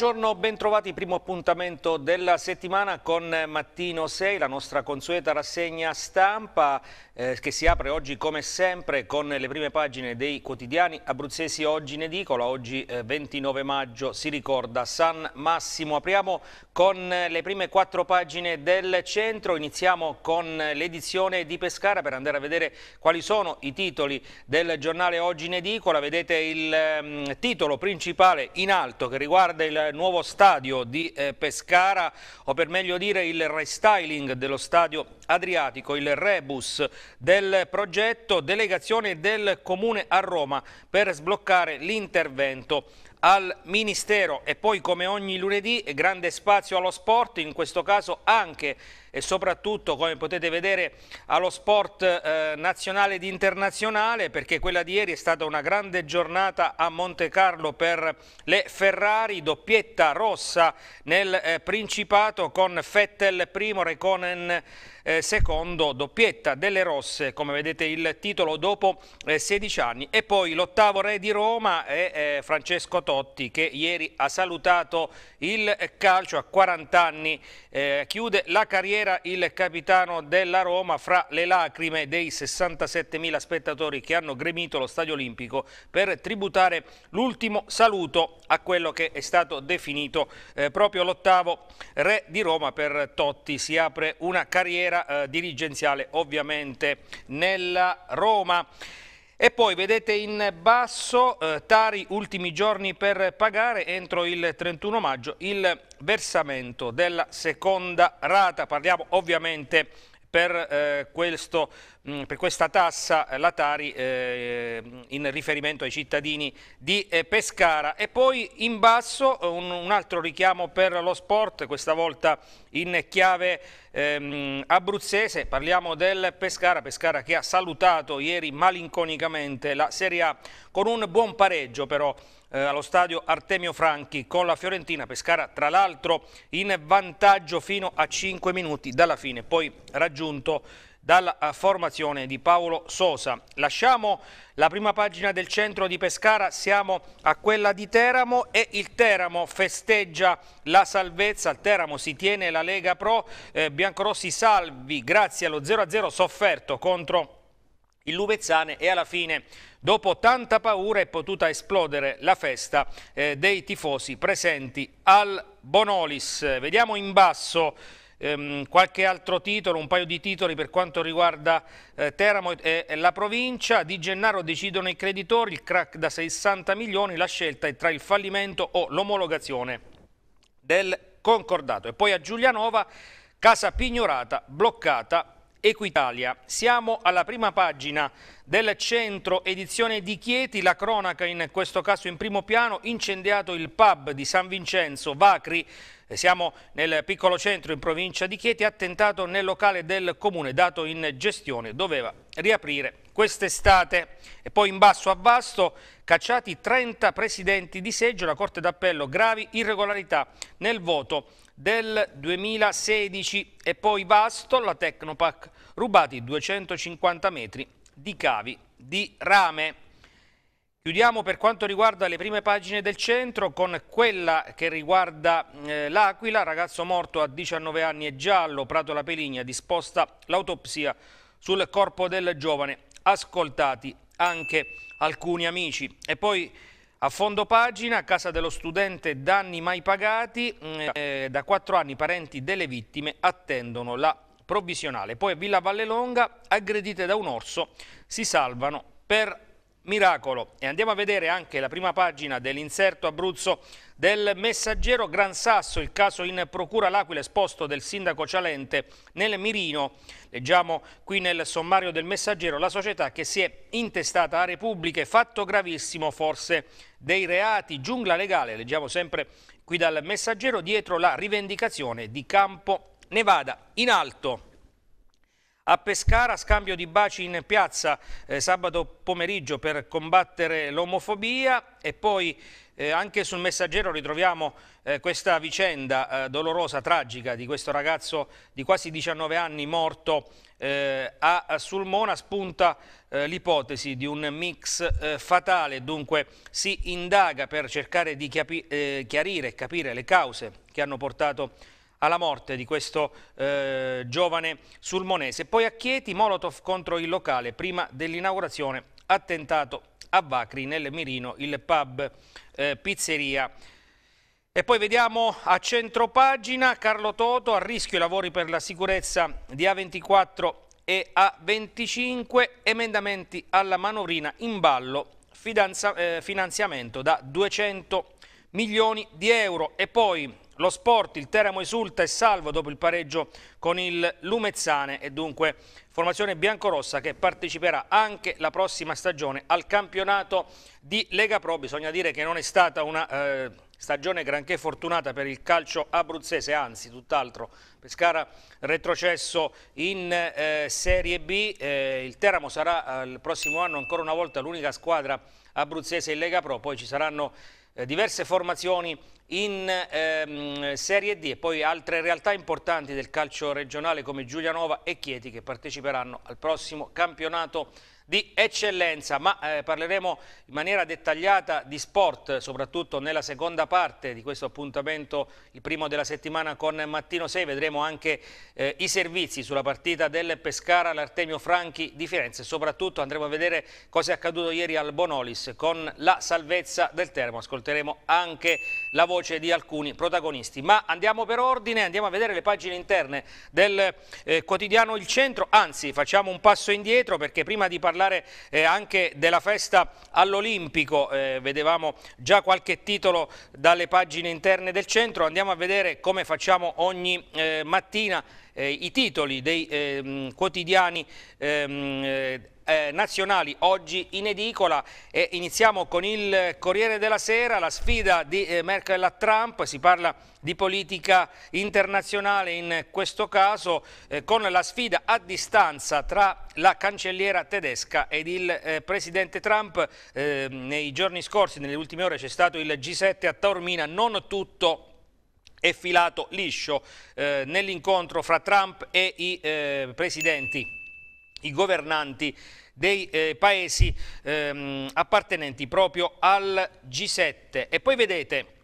Buongiorno, bentrovati. Primo appuntamento della settimana con Mattino 6, la nostra consueta rassegna stampa eh, che si apre oggi come sempre con le prime pagine dei quotidiani abruzzesi oggi in edicola. Oggi eh, 29 maggio si ricorda San Massimo. Apriamo con eh, le prime quattro pagine del centro. Iniziamo con l'edizione di Pescara per andare a vedere quali sono i titoli del giornale oggi in edicola. Vedete il eh, titolo principale in alto che riguarda il nuovo stadio di eh, Pescara o per meglio dire il restyling dello stadio Adriatico, il rebus del progetto, delegazione del Comune a Roma per sbloccare l'intervento al Ministero e poi come ogni lunedì grande spazio allo sport, in questo caso anche e soprattutto come potete vedere allo sport eh, nazionale ed internazionale perché quella di ieri è stata una grande giornata a Monte Carlo per le Ferrari, doppietta rossa nel eh, Principato con Vettel primo, Reconen eh, secondo, doppietta delle rosse come vedete il titolo dopo 16 eh, anni e poi l'ottavo re di Roma è eh, Francesco Totti che ieri ha salutato il calcio a 40 anni, chiude la carriera sera il capitano della Roma fra le lacrime dei 67.000 spettatori che hanno gremito lo Stadio Olimpico per tributare l'ultimo saluto a quello che è stato definito eh, proprio l'ottavo re di Roma per Totti. Si apre una carriera eh, dirigenziale ovviamente nella Roma. E poi vedete in basso eh, Tari ultimi giorni per pagare entro il 31 maggio il versamento della seconda rata. Parliamo ovviamente per, eh, questo, mh, mm, per questa tassa eh, Latari eh, in riferimento ai cittadini di eh, Pescara. E poi in basso eh, un, un, altro richiamo per lo sport, questa volta in chiave ehm, abruzzese, parliamo del Pescara, Pescara che ha salutato ieri malinconicamente la Serie A con un buon pareggio però eh, allo stadio Artemio Franchi con la Fiorentina. Pescara tra l'altro in vantaggio fino a 5 minuti dalla fine, poi raggiunto dalla eh, formazione di Paolo Sosa. Lasciamo la prima pagina del centro di Pescara, siamo a quella di Teramo e il Teramo festeggia la salvezza, al Teramo si tiene la Lega Pro, eh, Biancorossi salvi grazie allo 0-0 sofferto contro il Luvezzane e alla fine dopo tanta paura è potuta esplodere la festa eh, dei tifosi presenti al Bonolis. Vediamo in basso ehm, qualche altro titolo, un paio di titoli per quanto riguarda eh, Teramo e, e, la provincia. Di Gennaro decidono i creditori, il crack da 60 milioni, la scelta è tra il fallimento o l'omologazione del concordato. E poi a Giulianova, casa pignorata, bloccata Equitalia. Siamo alla prima pagina del centro edizione di Chieti, la cronaca in questo caso in primo piano, incendiato il pub di San Vincenzo, Vacri, eh, siamo nel piccolo centro in provincia di Chieti, attentato nel locale del comune dato in gestione, doveva riaprire quest'estate. E poi in basso a vasto, cacciati 30 presidenti di seggio, la Corte d'Appello, gravi irregolarità nel voto del 2016 e poi Vasto, la Tecnopac, rubati 250 metri di cavi di rame. Chiudiamo per quanto riguarda le prime pagine del centro con quella che riguarda eh, l'Aquila, ragazzo morto a 19 anni e giallo, Prato La Peligna, disposta l'autopsia sul corpo del giovane, ascoltati anche alcuni amici. E poi a fondo pagina, casa dello studente, danni mai pagati, mm, eh, da quattro anni i parenti delle vittime attendono la provvisionale. Poi a Villa Vallelonga, aggredite da un orso, si salvano per miracolo. E andiamo a vedere anche la prima pagina dell'inserto Abruzzo del messaggero Gran Sasso, il caso in procura L'Aquila esposto del sindaco Cialente nel mirino. Leggiamo qui nel sommario del messaggero la società che si è intestata a Repubbliche, fatto gravissimo forse dei reati, giungla legale, leggiamo sempre qui dal messaggero, dietro la rivendicazione di Campo Nevada in alto. A Pescara scambio di baci in piazza eh, sabato pomeriggio per combattere l'omofobia e poi eh, anche sul messaggero ritroviamo eh, questa vicenda eh, dolorosa, tragica di questo ragazzo di quasi 19 anni morto eh, a Sulmona spunta eh, l'ipotesi di un mix fatale, dunque si indaga per cercare di chiarire e capire le cause che hanno portato a alla morte di questo eh, giovane sulmonese. Poi a Chieti Molotov contro il locale prima dell'inaugurazione attentato a Vacri nel Mirino, il pub eh, pizzeria. E poi vediamo a centropagina Carlo Toto a rischio i lavori per la sicurezza di A24 e A25 emendamenti alla manovrina in ballo fidanza, eh, finanziamento da 200 milioni di euro e poi lo sport, il Teramo esulta e salvo dopo il pareggio con il Lumezzane e dunque formazione biancorossa che parteciperà anche la prossima stagione al campionato di Lega Pro. Bisogna dire che non è stata una... Eh, stagione granché fortunata per il calcio abruzzese, anzi tutt'altro. Pescara retrocesso in eh, Serie B, eh, il Teramo sarà eh, il prossimo anno ancora una volta l'unica squadra abruzzese in Lega Pro, poi ci saranno eh, diverse formazioni in ehm, Serie D e poi altre realtà importanti del calcio regionale come Giulianova e Chieti che parteciperanno al prossimo campionato di eccellenza, ma eh, parleremo in maniera dettagliata di sport, soprattutto nella seconda parte di questo appuntamento, il primo della settimana con Mattino 6, vedremo anche eh, i servizi sulla partita del Pescara, l'Artemio Franchi di Firenze, soprattutto andremo a vedere cosa è accaduto ieri al Bonolis con la salvezza del Termo, ascolteremo anche la voce di alcuni protagonisti, ma andiamo per ordine, andiamo a vedere le pagine interne del eh, quotidiano Il Centro, anzi facciamo un passo indietro perché prima di parlare parlare eh, anche della festa all'Olimpico, eh, vedevamo già qualche titolo dalle pagine interne del centro, andiamo a vedere come facciamo ogni eh, mattina eh, i titoli dei ehm, quotidiani ehm, eh, eh, nazionali oggi in edicola e iniziamo con il Corriere della Sera, la sfida di eh, Merkel a Trump, si parla di politica internazionale in questo caso eh, con la sfida a distanza tra la cancelliera tedesca ed il eh, presidente Trump eh, nei giorni scorsi, nelle ultime ore c'è stato il G7 a Taormina, non tutto è filato liscio eh, nell'incontro fra Trump e i eh, presidenti i governanti dei eh, paesi ehm, appartenenti proprio al G7. E poi vedete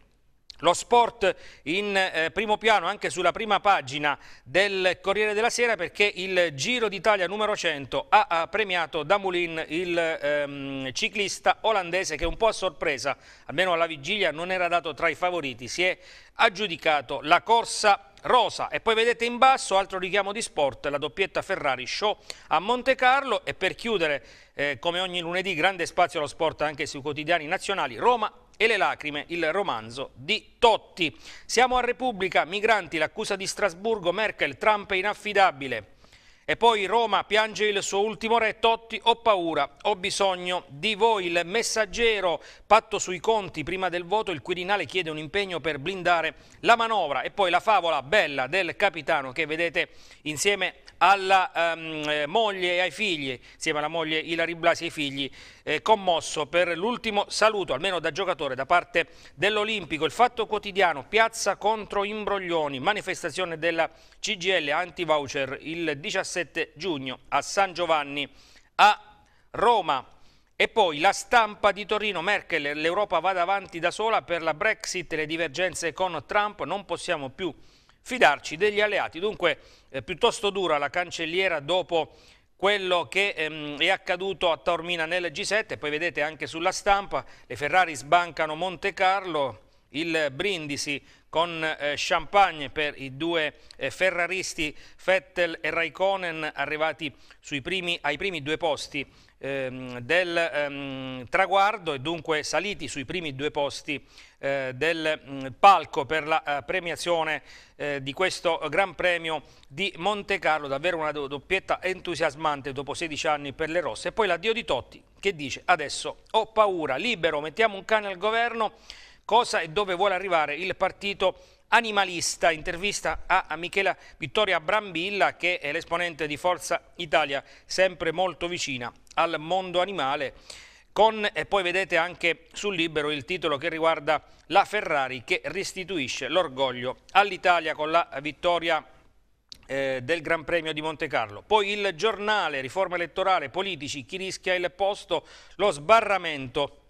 lo sport in eh, primo piano anche sulla prima pagina del Corriere della Sera perché il Giro d'Italia numero 100 ha, ha premiato Damoulin il ehm, ciclista olandese che un po' a sorpresa, almeno alla vigilia non era dato tra i favoriti, si è aggiudicato la corsa rosa. E poi vedete in basso altro richiamo di sport, la doppietta Ferrari show a Monte Carlo e per chiudere eh, come ogni lunedì grande spazio allo sport anche sui quotidiani nazionali Roma e le lacrime, il romanzo di Totti. Siamo a Repubblica, migranti, l'accusa di Strasburgo, Merkel, Trump è inaffidabile. E poi Roma piange il suo ultimo re, Totti, ho paura, ho bisogno di voi. Il messaggero, patto sui conti, prima del voto il Quirinale chiede un impegno per blindare la manovra. E poi la favola bella del capitano che vedete insieme alla ehm, eh, moglie e ai figli, insieme alla moglie Ilari Blasi e ai figli, eh, commosso per l'ultimo saluto, almeno da giocatore, da parte dell'Olimpico. Il fatto quotidiano, piazza contro imbroglioni, manifestazione della CGL anti-voucher il 17 giugno a San Giovanni a Roma. E poi la stampa di Torino, Merkel, l'Europa va davanti da sola per la Brexit, le divergenze con Trump, non possiamo più fidarci degli alleati. Dunque eh, piuttosto dura la cancelliera dopo quello che ehm, è accaduto a Taormina nel G7, poi vedete anche sulla stampa, le Ferrari sbancano Monte Carlo, il Brindisi con eh, champagne per i due eh, ferraristi Vettel e Raikkonen arrivati primi, ai primi due posti ehm, del ehm, traguardo e dunque saliti sui primi due posti eh, del mh, mm, palco per la eh, premiazione eh, di questo Gran Premio di Monte Carlo, davvero una doppietta entusiasmante dopo 16 anni per le rosse. E poi l'addio di Totti che dice adesso ho paura, libero, mettiamo un cane al governo, cosa e dove vuole arrivare il partito Animalista, intervista a Michela Vittoria Brambilla che è l'esponente di Forza Italia, sempre molto vicina al mondo animale. Con, e poi vedete anche sul libero il titolo che riguarda la Ferrari che restituisce l'orgoglio all'Italia con la vittoria eh, del Gran Premio di Monte Carlo. Poi il giornale, riforma elettorale, politici, chi rischia il posto, lo sbarramento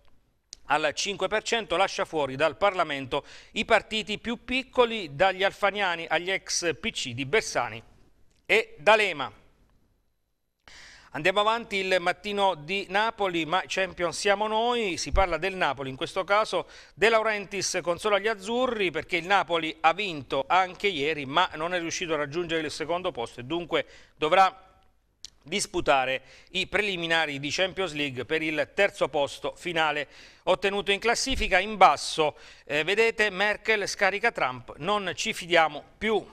al 5% lascia fuori dal Parlamento i partiti più piccoli, dagli alfaniani agli ex PC di Bersani e D'Alema. Andiamo avanti il mattino di Napoli, ma champion siamo noi, si parla del Napoli, in questo caso De Laurentiis consola gli azzurri perché il Napoli ha vinto anche ieri ma non è riuscito a raggiungere il secondo posto e dunque dovrà disputare i preliminari di Champions League per il terzo posto finale ottenuto in classifica. In basso, eh, vedete, Merkel scarica Trump, non ci fidiamo più.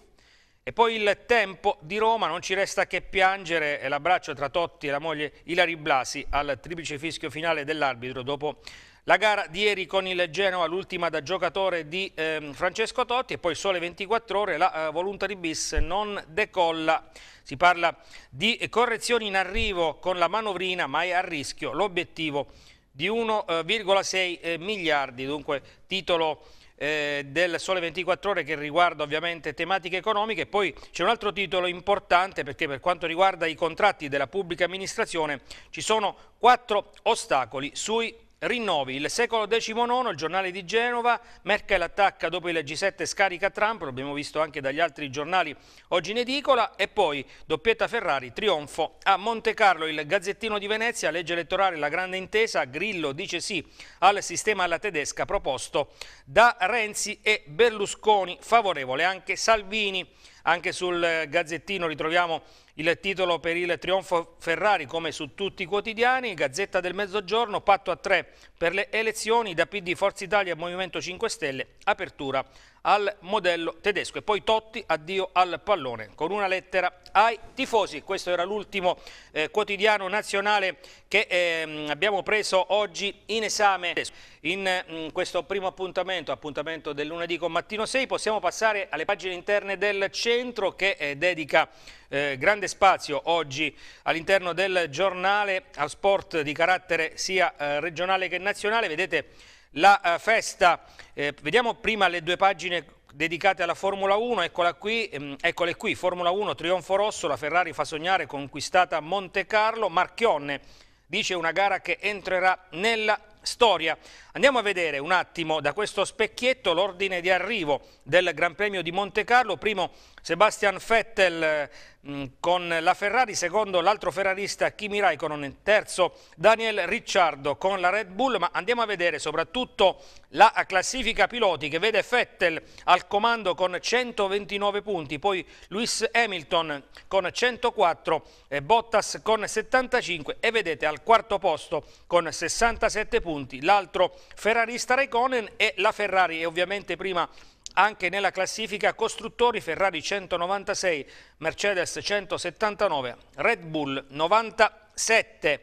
E poi il tempo di Roma, non ci resta che piangere l'abbraccio tra Totti e la moglie Ilari Blasi al triplice fischio finale dell'arbitro dopo la gara di ieri con il Genoa, l'ultima da giocatore di eh, Francesco Totti e poi sole 24 ore, la eh, di Bis non decolla si parla di correzioni in arrivo con la manovrina, ma è a rischio l'obiettivo di 1,6 eh, eh, miliardi, dunque titolo eh, del Sole 24 Ore che riguarda ovviamente tematiche economiche. Poi c'è un altro titolo importante perché per quanto riguarda i contratti della pubblica amministrazione ci sono quattro ostacoli sui Rinnovi, il secolo XIX, il giornale di Genova, Merkel attacca dopo il G7 scarica Trump, l'abbiamo visto anche dagli altri giornali oggi in edicola, e poi doppietta Ferrari, trionfo a Monte Carlo, il Gazzettino di Venezia, legge elettorale, la grande intesa, Grillo dice sì al sistema alla tedesca proposto da Renzi e Berlusconi, favorevole anche Salvini. Anche sul eh, Gazzettino ritroviamo il titolo per il trionfo Ferrari come su tutti i quotidiani, Gazzetta del Mezzogiorno, patto a tre per le elezioni da PD Forza Italia Movimento 5 Stelle, apertura al modello tedesco e poi Totti addio al pallone con una lettera ai tifosi questo era l'ultimo eh, quotidiano nazionale che eh, abbiamo preso oggi in esame in, in mm, questo primo appuntamento appuntamento del lunedì con Mattino 6 possiamo passare alle pagine interne del centro che eh, dedica eh, grande spazio oggi all'interno del giornale a sport di carattere sia eh, regionale che nazionale. Vedete la eh, festa, eh, vediamo prima le due pagine dedicate alla Formula 1, eccola qui, ehm, eccole qui, Formula 1 Trionfo Rosso, la Ferrari fa sognare conquistata Monte Carlo, Marchionne dice una gara che entrerà nella storia. Andiamo a vedere un attimo da questo specchietto l'ordine di arrivo del Gran Premio di Monte Carlo, primo Sebastian Vettel eh, mh, con la Ferrari, secondo l'altro ferrarista Kimi Raikkonen, terzo Daniel Ricciardo con la Red Bull, ma andiamo a vedere soprattutto la classifica piloti che vede Vettel al comando con 129 punti, poi Lewis Hamilton con 104, e Bottas con 75 e vedete al quarto posto con 67 punti l'altro ferrarista Raikkonen e la Ferrari e ovviamente prima anche nella classifica costruttori Ferrari 196, Mercedes 179, Red Bull 97.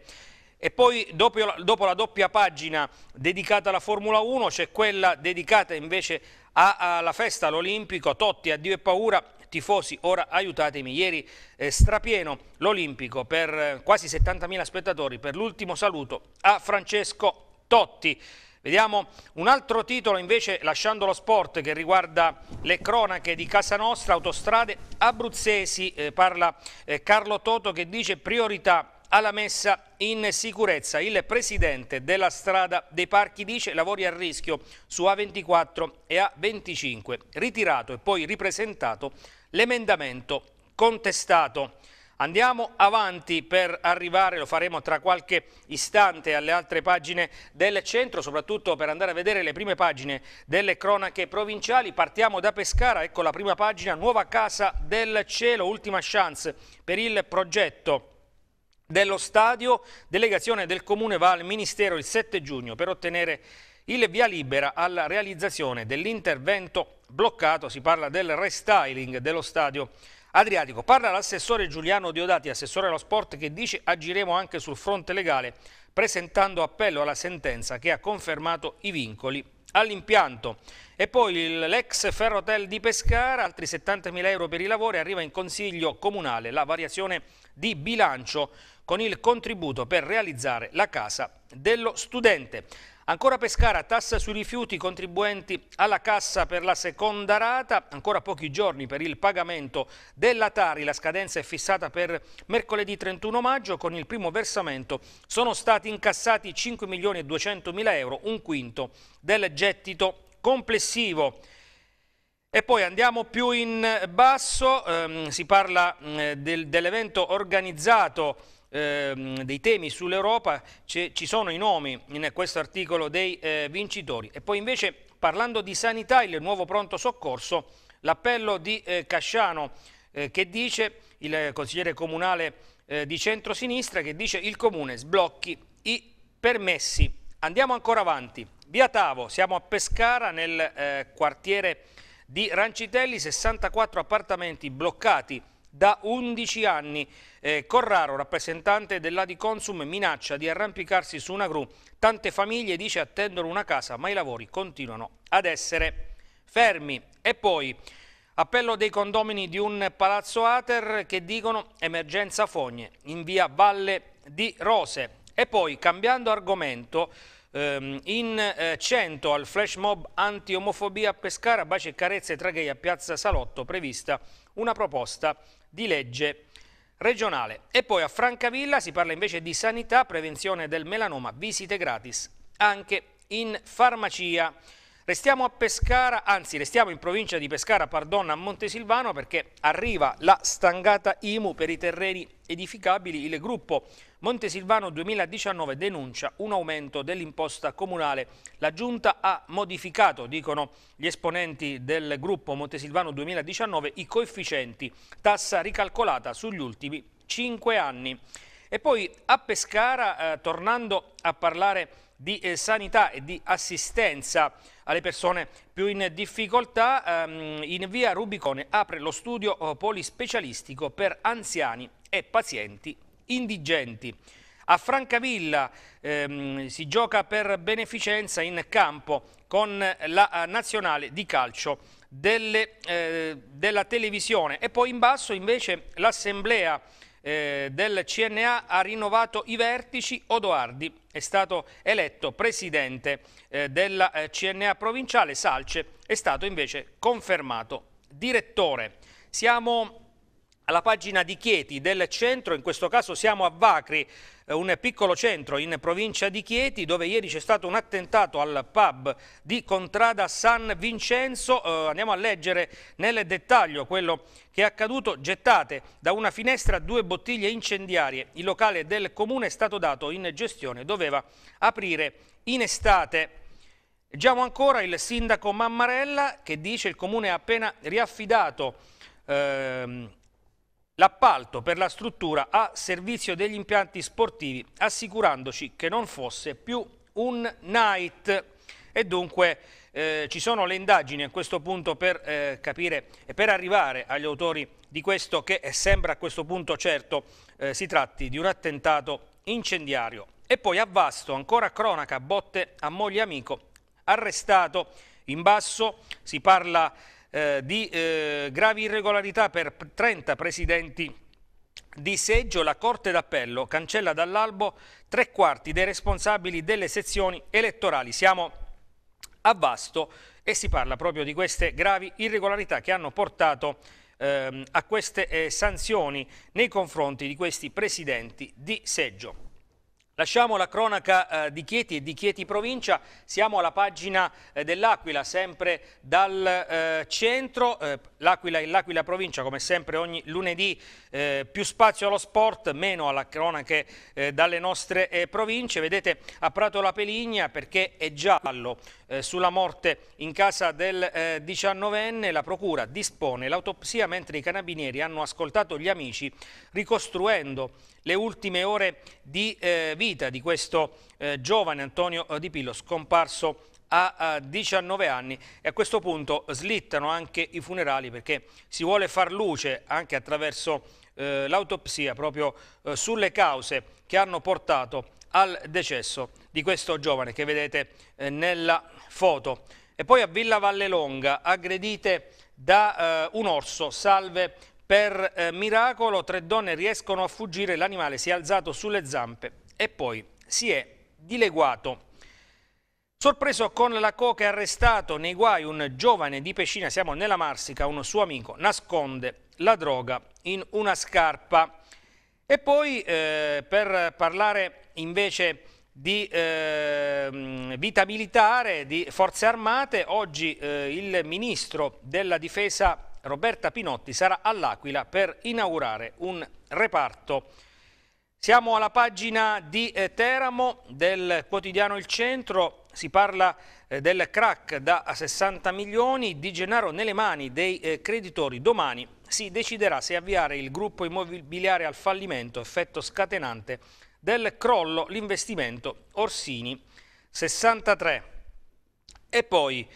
E poi dopo la, dopo la doppia pagina dedicata alla Formula 1 c'è quella dedicata invece alla festa all'Olimpico, Totti, addio e paura, tifosi, ora aiutatemi. Ieri eh, strapieno l'Olimpico per eh, quasi 70.000 spettatori per l'ultimo saluto a Francesco Totti. Vediamo un altro titolo invece lasciando lo sport che riguarda le cronache di Casa Nostra, autostrade abruzzesi, eh, parla eh, Carlo Toto che dice priorità alla messa in sicurezza. Il presidente della strada dei parchi dice lavori a rischio su A24 e A25, ritirato e poi ripresentato l'emendamento contestato. Andiamo avanti per arrivare, lo faremo tra qualche istante, alle altre pagine del centro, soprattutto per andare a vedere le prime pagine delle cronache provinciali. Partiamo da Pescara, ecco la prima pagina, nuova casa del cielo, ultima chance per il progetto dello stadio. Delegazione del Comune va al Ministero il 7 giugno per ottenere il via libera alla realizzazione dell'intervento bloccato, si parla del restyling dello stadio Adriatico. Parla l'assessore Giuliano Diodati, assessore allo sport, che dice agiremo anche sul fronte legale presentando appello alla sentenza che ha confermato i vincoli all'impianto. E poi l'ex Ferrotel di Pescara, altri 70.000 euro per i lavori, arriva in Consiglio Comunale la variazione di bilancio con il contributo per realizzare la casa dello studente. Ancora Pescara, tassa sui rifiuti, contribuenti alla cassa per la seconda rata, ancora pochi giorni per il pagamento della Tari, la scadenza è fissata per mercoledì 31 maggio, con il primo versamento sono stati incassati 5 milioni e 200 mila euro, un quinto del gettito complessivo. E poi andiamo più in basso, ehm, si parla eh, del, dell'evento organizzato ehm, dei temi sull'Europa ci sono i nomi in questo articolo dei eh, vincitori. E poi invece parlando di sanità, il nuovo pronto soccorso, l'appello di eh, Casciano eh, che dice, il consigliere comunale eh, di centrosinistra, che dice il comune sblocchi i permessi. Andiamo ancora avanti. Via Tavo, siamo a Pescara nel eh, quartiere di Rancitelli, 64 appartamenti bloccati da 11 anni. Eh, Corraro, rappresentante dell'Adi Consum, minaccia di arrampicarsi su una gru. Tante famiglie, dice, attendono una casa, ma i lavori continuano ad essere fermi. E poi... Appello dei condomini di un palazzo Ater che dicono emergenza fogne in via Valle di Rose. E poi, cambiando argomento, ehm, in eh, 100 al flash mob anti-omofobia a Pescara, baci e carezze tra gay a Piazza Salotto, prevista una proposta di legge regionale. E poi a Francavilla si parla invece di sanità, prevenzione del melanoma, visite gratis anche in farmacia. Restiamo a Pescara, anzi restiamo in provincia di Pescara, pardon, a Montesilvano perché arriva la stangata IMU per i terreni edificabili. Il gruppo Montesilvano 2019 denuncia un aumento dell'imposta comunale. La Giunta ha modificato, dicono gli esponenti del gruppo Montesilvano 2019, i coefficienti, tassa ricalcolata sugli ultimi 5 anni. E poi a Pescara, eh, tornando a parlare di eh, sanità e di assistenza alle persone più in difficoltà, ehm, in via Rubicone apre lo studio eh, polispecialistico per anziani e pazienti indigenti. A Francavilla ehm, si gioca per beneficenza in campo con la eh, nazionale di calcio delle, eh, della televisione e poi in basso invece l'assemblea eh, del CNA ha rinnovato i vertici, Odoardi è stato eletto presidente eh, della eh, CNA provinciale, Salce è stato invece confermato direttore. Siamo alla pagina di Chieti del centro, in questo caso siamo a Vacri, eh, un piccolo centro in provincia di Chieti dove ieri c'è stato un attentato al pub di Contrada San Vincenzo, eh, andiamo a leggere nel dettaglio quello che è accaduto, gettate da una finestra due bottiglie incendiarie, il locale del comune è stato dato in gestione, doveva aprire in estate. Leggiamo ancora il sindaco Mammarella che dice che il comune ha appena riaffidato ehm, l'appalto per la struttura a servizio degli impianti sportivi assicurandoci che non fosse più un night e dunque eh, ci sono le indagini a questo punto per eh, capire e per arrivare agli autori di questo che sembra a questo punto certo eh, si tratti di un attentato incendiario. E poi a Vasto, ancora cronaca, botte a moglie amico, arrestato in basso, si parla di eh, di eh, gravi irregolarità per 30 presidenti di seggio, la Corte d'Appello cancella dall'albo tre quarti dei responsabili delle sezioni elettorali. Siamo a Vasto e si parla proprio di queste gravi irregolarità che hanno portato ehm, a queste eh, sanzioni nei confronti di questi presidenti di seggio. Lasciamo la cronaca eh, di Chieti e di Chieti provincia, siamo alla pagina eh, dell'Aquila, sempre dal eh, centro, eh, l'Aquila e l'Aquila provincia come sempre ogni lunedì eh, più spazio allo sport, meno alla cronache eh, dalle nostre province, vedete a Prato la Peligna perché è giallo eh, sulla morte in casa del eh, 19enne, la procura dispone l'autopsia mentre i carabinieri hanno ascoltato gli amici ricostruendo le ultime ore di eh, vita di questo eh, giovane Antonio eh, Di Pillo scomparso a 19 anni e a questo punto slittano anche i funerali perché si vuole far luce anche attraverso eh, l'autopsia proprio eh, sulle cause che hanno portato al decesso di questo giovane che vedete eh, nella foto. E poi a Villa Vallelonga, aggredite da eh, un orso, salve per eh, miracolo, tre donne riescono a fuggire, l'animale si è alzato sulle zampe e poi si è dileguato. Sorpreso con la coca e arrestato nei guai un giovane di Pescina, siamo nella Marsica, un suo amico nasconde la droga in una scarpa. E poi eh, per parlare invece di eh, vita militare, di forze armate, oggi eh, il ministro della difesa Roberta Pinotti sarà all'Aquila per inaugurare un reparto. Siamo alla pagina di eh, Teramo del quotidiano Il Centro, si parla eh, del crack da 60 milioni di Gennaro nelle mani dei eh, creditori domani si deciderà se avviare il gruppo immobiliare al fallimento, effetto scatenante del crollo, l'investimento Orsini 63. E poi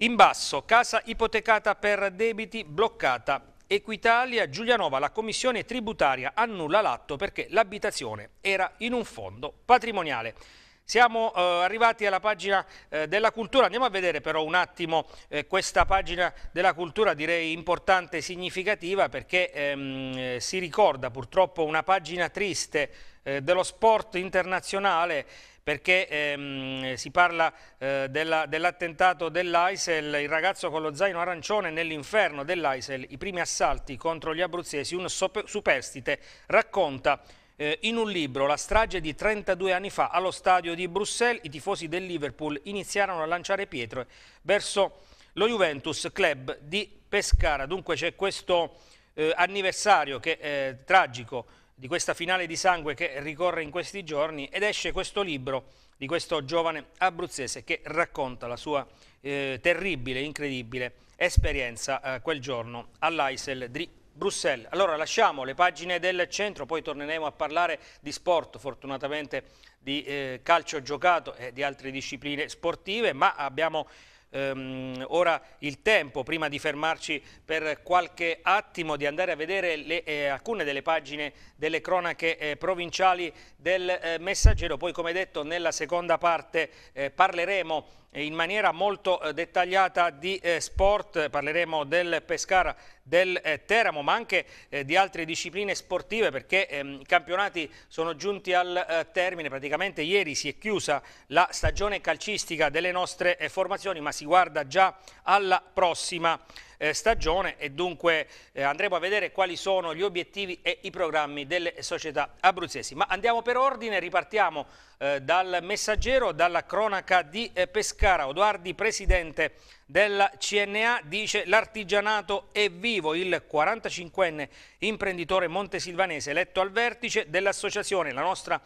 in basso, casa ipotecata per debiti bloccata Equitalia, Giulianova, la commissione tributaria annulla l'atto perché l'abitazione era in un fondo patrimoniale. Siamo eh, arrivati alla pagina eh, della cultura, andiamo a vedere però un attimo eh, questa pagina della cultura direi importante e significativa perché ehm, eh, si ricorda purtroppo una pagina triste eh, dello sport internazionale perché ehm, si parla eh, dell'attentato dell dell'AISEL, il ragazzo con lo zaino arancione nell'inferno dell'AISEL, i primi assalti contro gli abruzzesi, un superstite racconta eh, in un libro, la strage di 32 anni fa allo stadio di Bruxelles, i tifosi del Liverpool iniziarono a lanciare pietre verso lo Juventus Club di Pescara. Dunque c'è questo eh, anniversario che, eh, tragico di questa finale di sangue che ricorre in questi giorni ed esce questo libro di questo giovane abruzzese che racconta la sua eh, terribile, incredibile esperienza eh, quel giorno all'Aisel di Bruxelles. Allora lasciamo le pagine del centro, poi torneremo a parlare di sport, fortunatamente di eh, calcio giocato e di altre discipline sportive, ma abbiamo ehm, ora il tempo, prima di fermarci per qualche attimo, di andare a vedere le, eh, alcune delle pagine delle cronache eh, provinciali del eh, Messaggero. Poi come detto nella seconda parte eh, parleremo in maniera molto eh, dettagliata di eh, sport, parleremo del Pescara, del eh, Teramo, ma anche di altre discipline sportive perché ehm, i campionati sono giunti al termine, praticamente ieri si è chiusa la stagione calcistica delle nostre formazioni, ma si guarda già alla prossima eh, stagione e dunque eh, andremo a vedere quali sono gli obiettivi e i programmi delle società abruzzesi. Ma andiamo per ordine, ripartiamo eh, dal messaggero, dalla cronaca di eh, Pescara. Odoardi, presidente della CNA, dice l'artigianato è vivo. Il 45enne imprenditore montesilvanese eletto al vertice dell'associazione. La nostra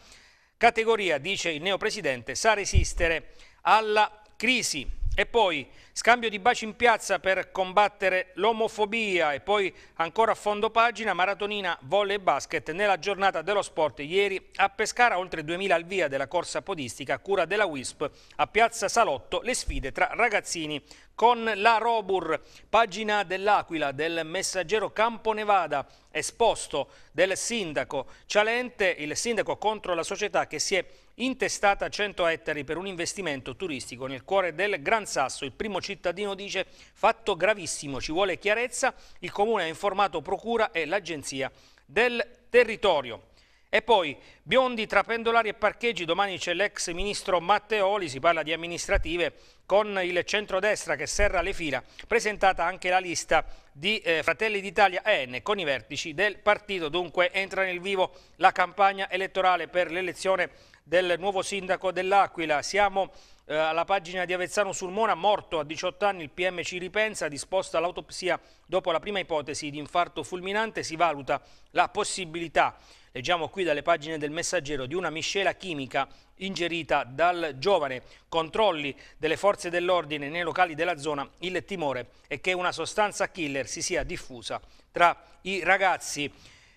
categoria, dice il neopresidente, sa resistere alla crisi. E poi Scambio di baci in piazza per combattere l'omofobia e poi ancora a fondo pagina maratonina volle e basket nella giornata dello sport ieri a Pescara oltre 2000 al via della corsa podistica a cura della WISP a Piazza Salotto le sfide tra ragazzini con la Robur, pagina dell'Aquila del messaggero Camponevada esposto del sindaco Cialente, il sindaco contro la società che si è intestata 100 ettari per un investimento turistico nel cuore del Gran Sasso. Il primo cittadino dice fatto gravissimo, ci vuole chiarezza, il comune ha informato Procura e l'Agenzia del Territorio. E poi biondi tra pendolari e parcheggi, domani c'è l'ex ministro Matteoli, si parla di amministrative, con il centrodestra che serra le fila, presentata anche la lista di eh, Fratelli d'Italia EN con i vertici del partito, dunque entra nel vivo la campagna elettorale per l'elezione del nuovo sindaco dell'Aquila. Siamo eh, alla pagina di Avezzano Sulmona, morto a 18 anni, il PM ci ripensa, disposta l'autopsia dopo la prima ipotesi di infarto fulminante, si valuta la possibilità, leggiamo qui dalle pagine del messaggero, di una miscela chimica ingerita dal giovane, controlli delle forze dell'ordine nei locali della zona, il timore è che una sostanza killer si sia diffusa tra i ragazzi.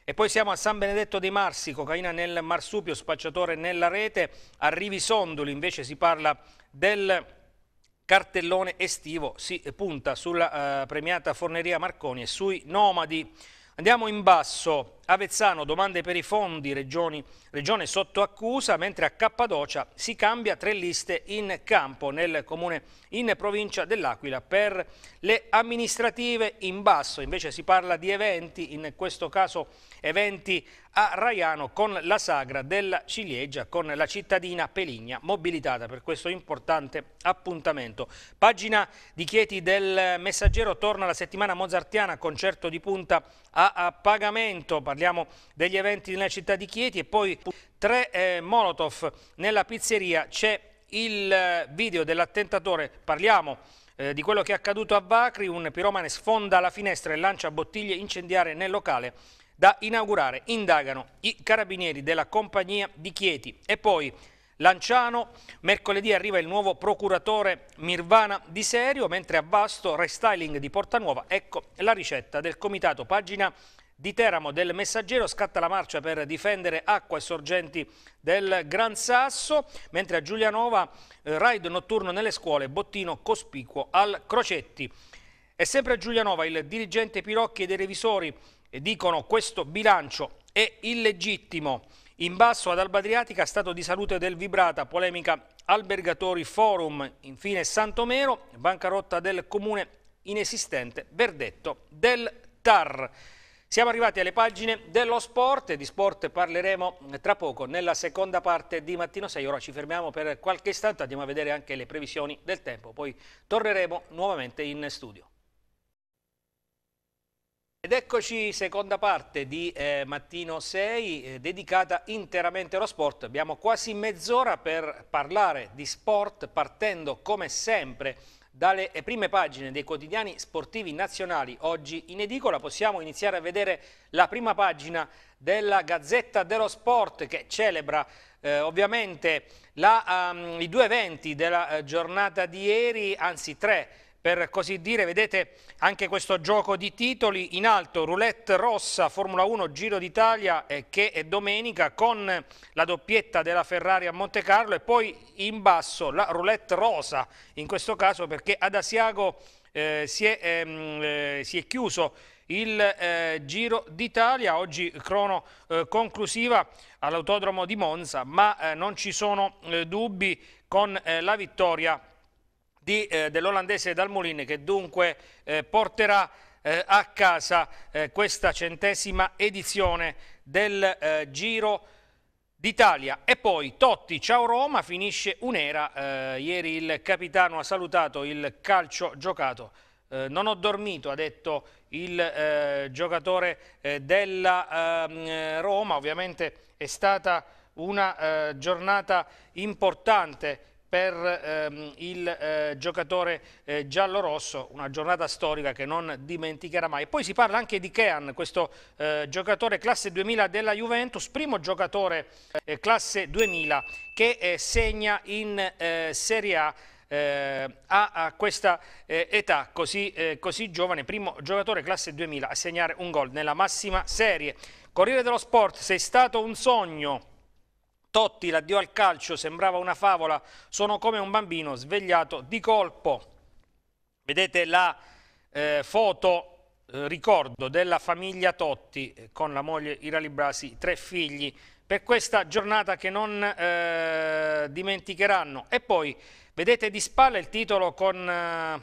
E poi siamo a San Benedetto dei Marsi, cocaina nel marsupio, spacciatore nella rete. Arrivi Sondoli, invece si parla del cartellone estivo, si punta sulla eh, premiata Forneria Marconi e sui nomadi. Andiamo in basso Avezzano domande per i fondi, regioni, regione sotto accusa, mentre a Cappadocia si cambia tre liste in campo nel comune in provincia dell'Aquila per le amministrative in basso. Invece si parla di eventi, in questo caso eventi a Raiano con la sagra della ciliegia con la cittadina Peligna mobilitata per questo importante appuntamento. Pagina di Chieti del Messaggero torna la settimana mozartiana, concerto di punta a, a pagamento Parliamo degli eventi nella città di Chieti e poi tre eh, Molotov nella pizzeria. C'è il eh, video dell'attentatore, parliamo eh, di quello che è accaduto a Bacri, un piromane sfonda la finestra e lancia bottiglie incendiarie nel locale da inaugurare. Indagano i carabinieri della compagnia di Chieti e poi Lanciano, mercoledì arriva il nuovo procuratore Mirvana Di Serio, mentre a Vasto restyling di Porta Nuova, ecco la ricetta del comitato pagina di Teramo del Messaggero scatta la marcia per difendere acqua e sorgenti del Gran Sasso, mentre a Giulianova eh, raid notturno nelle scuole, bottino cospicuo al Crocetti. E sempre a Giulianova il dirigente Pirocchi e dei revisori eh, dicono questo bilancio è illegittimo. In basso ad Alba Adriatica stato di salute del Vibrata, polemica Albergatori Forum, infine Santomero, bancarotta del comune inesistente, verdetto del TAR. Siamo arrivati alle pagine dello sport e di sport parleremo eh, tra poco nella seconda parte di Mattino 6. Ora ci fermiamo per qualche istante, andiamo a vedere anche le previsioni del tempo, poi torneremo nuovamente in studio. Ed eccoci, seconda parte di eh, Mattino 6, eh, dedicata interamente allo sport. Abbiamo quasi mezz'ora per parlare di sport, partendo come sempre dalle eh, prime pagine dei quotidiani sportivi nazionali oggi in edicola possiamo iniziare a vedere la prima pagina della Gazzetta dello Sport che celebra eh, ovviamente la, um, i due eventi della eh, giornata di ieri, anzi tre per così dire, vedete anche questo gioco di titoli in alto, roulette rossa, Formula 1, Giro d'Italia eh, che è domenica con la doppietta della Ferrari a Monte Carlo e poi in basso la roulette rosa, in questo caso perché ad Asiago eh, si, è, ehm, eh, si è chiuso il eh, Giro d'Italia, oggi crono eh, conclusiva all'autodromo di Monza, ma eh, non ci sono eh, dubbi con eh, la vittoria eh, dell'olandese Dalmolin che dunque eh, porterà eh, a casa eh, questa centesima edizione del eh, Giro d'Italia. E poi Totti, ciao Roma, finisce un'era. Eh, ieri il capitano ha salutato il calcio giocato. non ho dormito, ha detto il giocatore della ehm, Roma. Ovviamente è stata una giornata importante per ehm, il eh, giocatore eh, giallo-rosso, una giornata storica che non dimenticherà mai. Poi si parla anche di Kean, questo eh, giocatore classe 2000 della Juventus, primo giocatore eh, classe 2000 che eh, segna in eh, Serie A eh, a, a, questa eh, età così, eh, così, giovane, primo giocatore classe 2000 a segnare un gol nella massima serie. Corriere dello Sport, sei stato un sogno Totti, l'addio al calcio sembrava una favola, sono come un bambino svegliato di colpo. Vedete la eh, foto, eh, ricordo, della famiglia Totti eh, con la moglie Irali Brasi, tre figli, per questa giornata che non eh, dimenticheranno. E poi vedete di spalla il titolo con eh,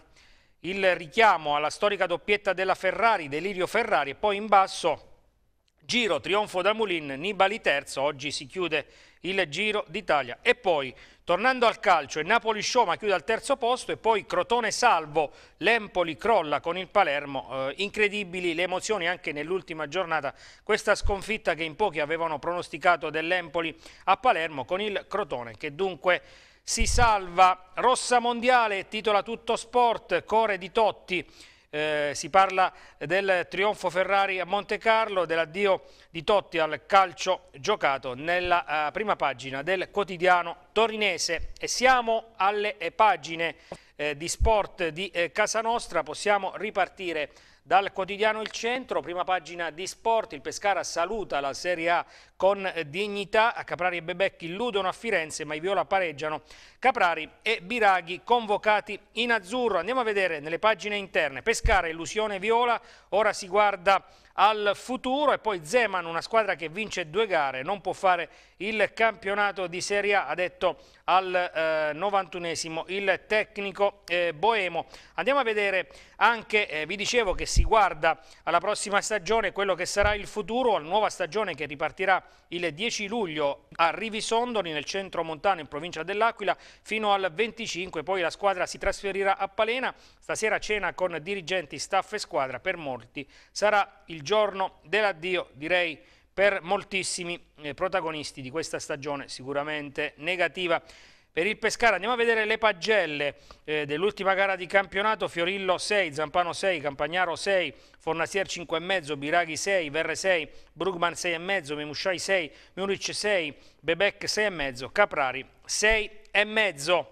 il richiamo alla storica doppietta della Ferrari, Delirio Ferrari, e poi in basso giro, trionfo da Moulin, Nibali terzo, oggi si chiude il Giro d'Italia. E poi, tornando al calcio, il Napoli-Scioma chiude al terzo posto e poi Crotone salvo, l'Empoli crolla con il Palermo. Eh, incredibili le emozioni anche nell'ultima giornata. Questa sconfitta che in pochi avevano pronosticato dell'Empoli a Palermo con il Crotone che dunque si salva. Rossa mondiale, titola tutto sport, core di Totti. Eh, si parla del trionfo Ferrari a Monte Carlo, dell'addio di Totti al calcio giocato nella eh, prima pagina del quotidiano torinese e siamo alle pagine eh, di sport di eh, Casa Nostra, possiamo ripartire dal quotidiano Il Centro, prima pagina di sport, il Pescara saluta la Serie A con dignità, a Caprari e Bebecchi illudono a Firenze ma i Viola pareggiano, Caprari e Biraghi convocati in azzurro. Andiamo a vedere nelle pagine interne, Pescara illusione Viola, ora si guarda al futuro e poi Zeman, una squadra che vince due gare, non può fare il campionato di Serie A, ha detto al eh, 91esimo il tecnico eh, Boemo. Andiamo a vedere anche, eh, vi dicevo che si guarda alla prossima stagione quello che sarà il futuro, la nuova stagione che ripartirà il 10 luglio a Rivisondoli nel centro montano in provincia dell'Aquila fino al 25, poi la squadra si trasferirà a Palena, stasera cena con dirigenti, staff e squadra, per molti sarà il il giorno dell'addio, direi, per moltissimi eh, protagonisti di questa stagione sicuramente negativa. Per il Pescara andiamo a vedere le pagelle eh, dell'ultima gara di campionato, Fiorillo 6, Zampano 6, Campagnaro 6, Fornasier 5,5, Biraghi 6, Verre 6, Brugman 6,5, Memusciai 6, Miuric 6, Bebek 6,5, Caprari 6,5.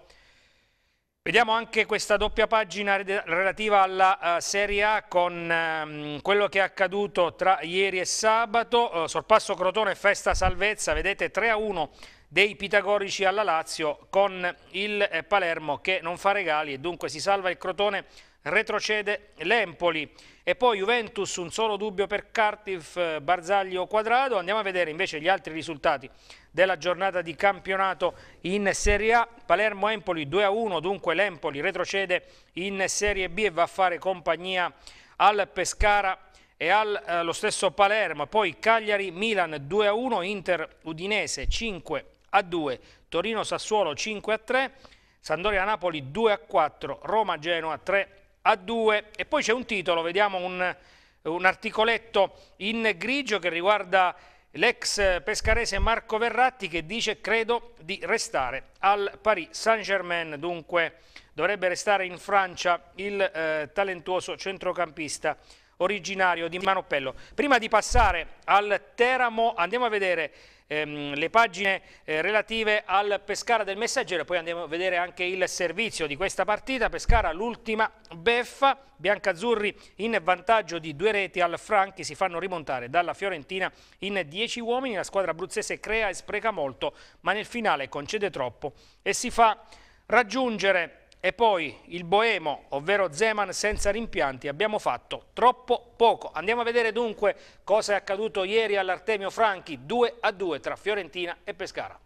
Vediamo anche questa doppia pagina relativa alla eh, Serie A con ehm, quello che è accaduto tra ieri e sabato, eh, sorpasso Crotone, festa salvezza, vedete 3-1 a dei pitagorici alla Lazio con il eh, Palermo che non fa regali e dunque si salva il Crotone, retrocede l'Empoli. E poi Juventus, un solo dubbio per Cardiff, eh, Barzaglio, Quadrado. Andiamo a vedere invece gli altri risultati della giornata di campionato in Serie A. Palermo-Empoli 2-1, dunque l'Empoli retrocede in Serie B e va a fare compagnia al Pescara e allo eh, stesso Palermo. Poi Cagliari-Milan 2-1, Inter-Udinese 5-2, Torino-Sassuolo 5-3, Sandoria-Napoli 2-4, Roma-Genoa 3 -2 a 2 e poi c'è un titolo, vediamo un, un articoletto in grigio che riguarda l'ex pescarese Marco Verratti che dice credo di restare al Paris Saint-Germain, dunque dovrebbe restare in Francia il eh, talentuoso centrocampista originario di Manopello. Prima di passare al Teramo andiamo a vedere ehm, le pagine eh, relative al Pescara del Messaggero, poi andiamo a vedere anche il servizio di questa partita. Pescara l'ultima beffa, Biancazzurri in vantaggio di due reti al Franchi, si fanno rimontare dalla Fiorentina in dieci uomini, la squadra abruzzese crea e spreca molto, ma nel finale concede troppo e si fa raggiungere e poi il boemo, ovvero Zeman senza rimpianti, abbiamo fatto troppo poco. Andiamo a vedere dunque cosa è accaduto ieri all'Artemio Franchi, 2 a 2 tra Fiorentina e Pescara.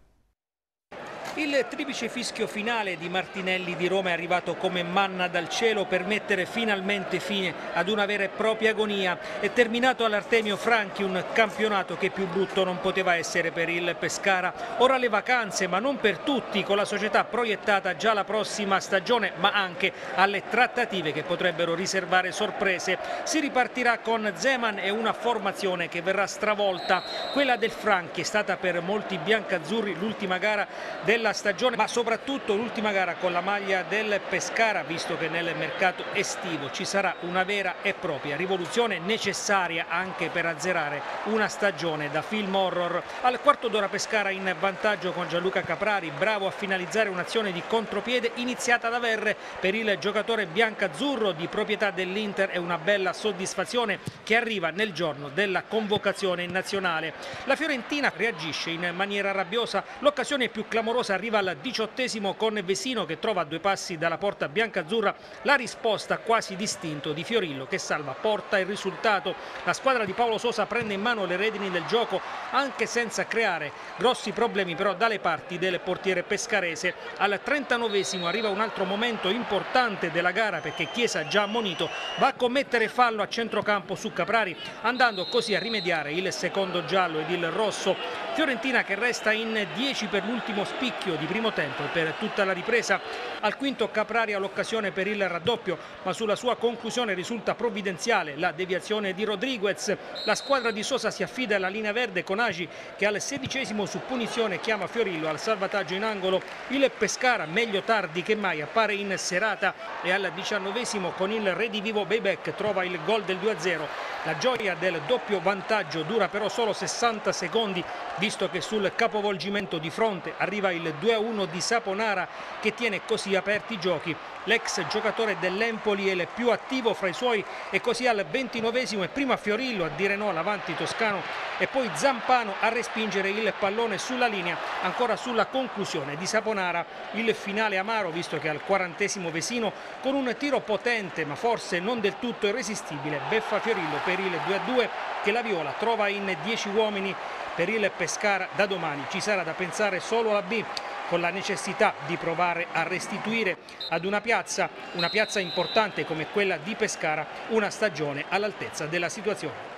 Il triplice fischio finale di Martinelli di Roma è arrivato come manna dal cielo per mettere finalmente fine ad una vera e propria agonia. È terminato all'Artemio Franchi un campionato che più brutto non poteva essere per il Pescara. Ora le vacanze, ma non per tutti, con la società proiettata già la prossima stagione, ma anche alle trattative che potrebbero riservare sorprese. Si ripartirà con Zeman e una formazione che verrà stravolta. Quella del Franchi è stata per molti biancazzurri l'ultima gara della della stagione ma soprattutto l'ultima gara con la maglia del Pescara visto che nel mercato estivo ci sarà una vera e propria rivoluzione necessaria anche per azzerare una stagione da film horror. Al quarto d'ora Pescara in vantaggio con Gianluca Caprari, bravo a finalizzare un'azione di contropiede iniziata da Verre per il giocatore biancazzurro di proprietà dell'Inter è una bella soddisfazione che arriva nel giorno della convocazione in nazionale. La Fiorentina reagisce in maniera rabbiosa, l'occasione più clamorosa arriva al diciottesimo con Vesino che trova a due passi dalla porta biancazzurra la risposta quasi distinto di Fiorillo che salva porta il risultato. La squadra di Paolo Sosa prende in mano le redini del gioco anche senza creare grossi problemi però dalle parti del portiere pescarese. Al 39esimo arriva un altro momento importante della gara perché Chiesa già ammonito va a commettere fallo a centrocampo su Caprari andando così a rimediare il secondo giallo ed il rosso Fiorentina che resta in 10 per l'ultimo spicchio di primo tempo e per tutta la ripresa. Al quinto Caprari ha l'occasione per il raddoppio, ma sulla sua conclusione risulta provvidenziale la deviazione di Rodriguez. La squadra di Sosa si affida alla linea verde con Agi che al sedicesimo su punizione chiama Fiorillo al salvataggio in angolo. Il Pescara, meglio tardi che mai, appare in serata e al diciannovesimo con il redivivo Bebek trova il gol del 2-0. La gioia del doppio vantaggio dura però solo 60 secondi visto che sul capovolgimento di fronte arriva il 2-1 di Saponara che tiene così aperti i giochi l'ex giocatore dell'Empoli è il più attivo fra i suoi e così al ventinovesimo è prima Fiorillo a dire no all'avanti Toscano e poi Zampano a respingere il pallone sulla linea ancora sulla conclusione di Saponara il finale amaro visto che al quarantesimo Vesino con un tiro potente ma forse non del tutto irresistibile beffa Fiorillo per il 2-2 che la Viola trova in 10 uomini per il Pescara da domani ci sarà da pensare solo alla B con la necessità di provare a restituire ad una piazza, una piazza importante come quella di Pescara, una stagione all'altezza della situazione.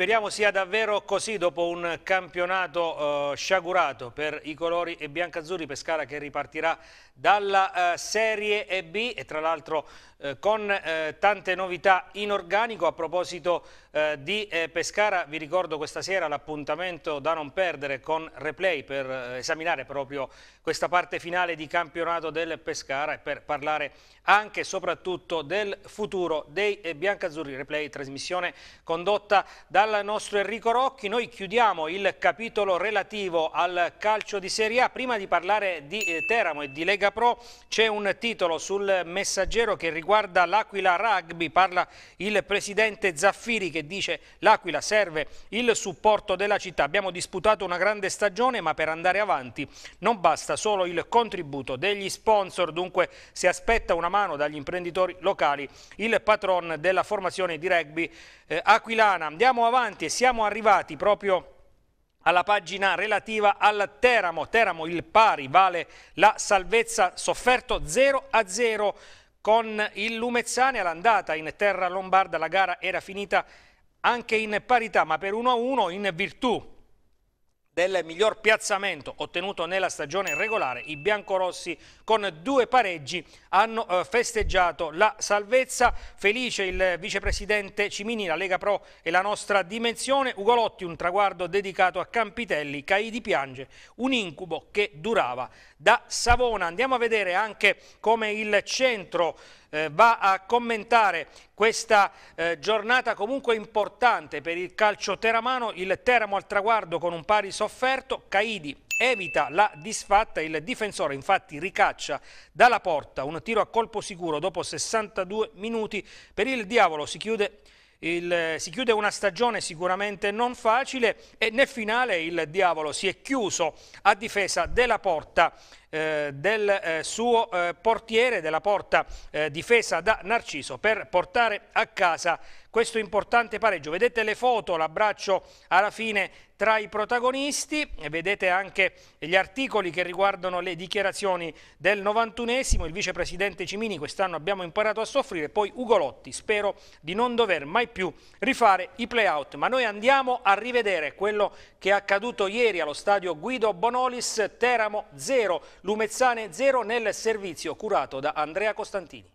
Speriamo sia davvero così dopo un campionato eh, sciagurato per i colori e biancazzurri Pescara che ripartirà dalla eh, Serie B e tra l'altro eh, con eh, tante novità in organico. A proposito eh, di eh, Pescara vi ricordo questa sera l'appuntamento da non perdere con Replay per esaminare proprio questa parte finale di campionato del Pescara e per parlare anche e soprattutto del futuro dei biancazzurri. Replay trasmissione condotta dalla al nostro Enrico Rocchi. Noi chiudiamo il capitolo relativo al calcio di Serie A. Prima di parlare di eh, Teramo e di Lega Pro c'è un titolo sul messaggero che riguarda l'Aquila Rugby. Parla il presidente Zaffiri che dice l'Aquila serve il supporto della città. Abbiamo disputato una grande stagione ma per andare avanti non basta solo il contributo degli sponsor. Dunque si aspetta una mano dagli imprenditori locali. Il patron della formazione di rugby eh, aquilana. Andiamo avanti e siamo arrivati proprio alla pagina relativa al Teramo. Teramo il pari vale la salvezza sofferto 0 a 0 con il Lumezzane all'andata in terra lombarda. La gara era finita anche in parità ma per 1 a 1 in virtù del miglior piazzamento ottenuto nella stagione regolare, i biancorossi con due pareggi hanno eh, festeggiato la salvezza. Felice il vicepresidente Cimini, la Lega Pro e la nostra dimensione. Ugolotti, un traguardo dedicato a Campitelli, Caidi piange, un incubo che durava da Savona. Andiamo a vedere anche come il centro eh, va a commentare questa eh, giornata comunque importante per il calcio teramano, il Teramo al traguardo con un pari sofferto, Caidi evita la disfatta, il difensore infatti ricaccia dalla porta un tiro a colpo sicuro dopo 62 minuti, per il diavolo si chiude il, si chiude una stagione sicuramente non facile e nel finale il diavolo si è chiuso a difesa della porta eh, del eh, suo eh, portiere, della porta eh, difesa da Narciso per portare a casa questo importante pareggio. Vedete le foto, l'abbraccio alla fine tra i protagonisti, vedete anche gli articoli che riguardano le dichiarazioni del 91esimo, il vicepresidente Cimini, quest'anno abbiamo imparato a soffrire, poi Ugolotti, spero di non dover mai più rifare i playout, ma noi andiamo a rivedere quello che è accaduto ieri allo stadio Guido Bonolis, Teramo 0, Lumezzane 0 nel servizio curato da Andrea Costantini.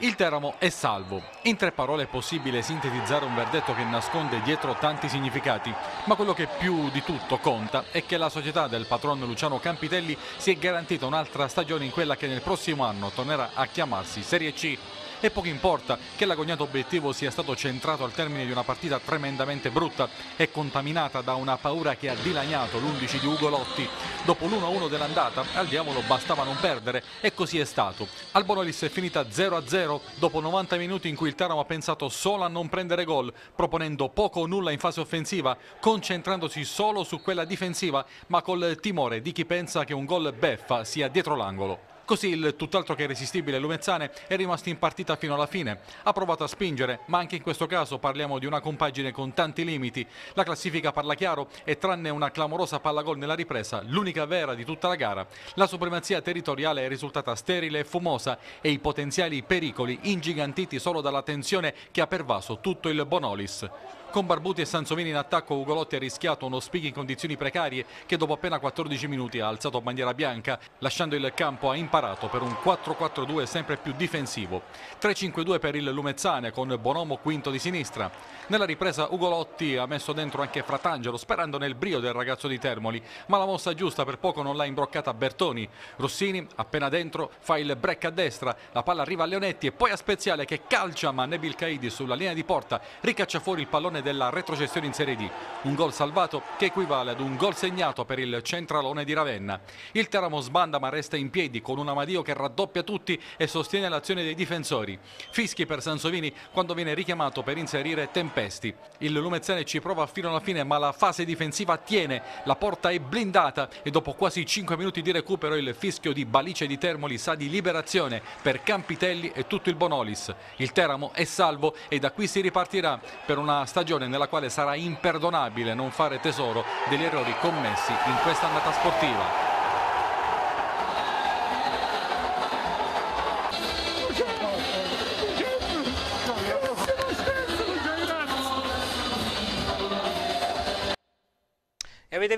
Il Teramo è salvo. In tre parole è possibile sintetizzare un verdetto che nasconde dietro tanti significati, ma quello che più di tutto conta è che la società del patron Luciano Campitelli si è garantita un'altra stagione in quella che nel prossimo anno tornerà a chiamarsi Serie C e poco importa che l'agognato obiettivo sia stato centrato al termine di una partita tremendamente brutta e contaminata da una paura che ha dilaniato l'11 di Ugolotti. Dopo l'1-1 dell'andata al diavolo bastava non perdere e così è stato. Al Bonolis è finita 0-0 dopo 90 minuti in cui il Teramo ha pensato solo a non prendere gol, proponendo poco o nulla in fase offensiva, concentrandosi solo su quella difensiva ma col timore di chi pensa che un gol beffa sia dietro l'angolo. Così il tutt'altro che irresistibile Lumezzane è rimasto in partita fino alla fine. Ha provato a spingere, ma anche in questo caso parliamo di una compagine con tanti limiti. La classifica parla chiaro e tranne una clamorosa palla gol nella ripresa, l'unica vera di tutta la gara, la supremazia territoriale è risultata sterile e fumosa e i potenziali pericoli ingigantiti solo dalla tensione che ha pervaso tutto il Bonolis. Con Barbuti e Sansomini in attacco Ugolotti ha rischiato uno Spighi in condizioni precarie che dopo appena 14 minuti ha alzato bandiera bianca lasciando il campo ha Imparato per un 4-4-2 sempre più difensivo. 3-5-2 per il Lumezzane con Bonomo quinto di sinistra. Nella ripresa Ugolotti ha messo dentro anche Fratangelo sperando nel brio del ragazzo di Termoli ma la mossa giusta per poco non l'ha imbroccata Bertoni. Rossini appena dentro fa il break a destra, la palla arriva a Leonetti e poi a Speziale che calcia ma Nebil Caidi sulla linea di porta ricaccia fuori il pallone occasione della retrocessione in Serie D. Un gol salvato che equivale ad un gol segnato per il centralone di Ravenna. Il Teramo sbanda ma resta in piedi con un Amadio che raddoppia tutti e sostiene l'azione dei difensori. Fischi per Sansovini quando viene richiamato per inserire Tempesti. Il Lumezzane ci prova fino alla fine ma la fase difensiva tiene, la porta è blindata e dopo quasi 5 minuti di recupero il fischio di Balice di Termoli sa di liberazione per Campitelli e tutto il Bonolis. Il Teramo è salvo e da qui si ripartirà per una stagione stagione nella quale sarà imperdonabile non fare tesoro degli errori commessi in questa annata sportiva.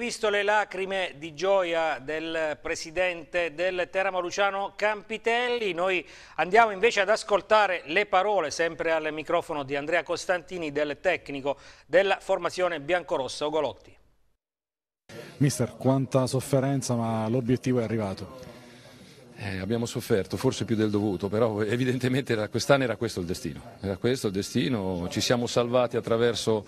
visto le lacrime di gioia del presidente del Teramo Luciano Campitelli, noi andiamo invece ad ascoltare le parole sempre al microfono di Andrea Costantini del tecnico della formazione biancorossa Ogolotti. Mister, quanta sofferenza ma l'obiettivo è arrivato. Eh, abbiamo sofferto, forse più del dovuto, però evidentemente quest'anno era questo il destino. Era questo il destino, ci siamo salvati attraverso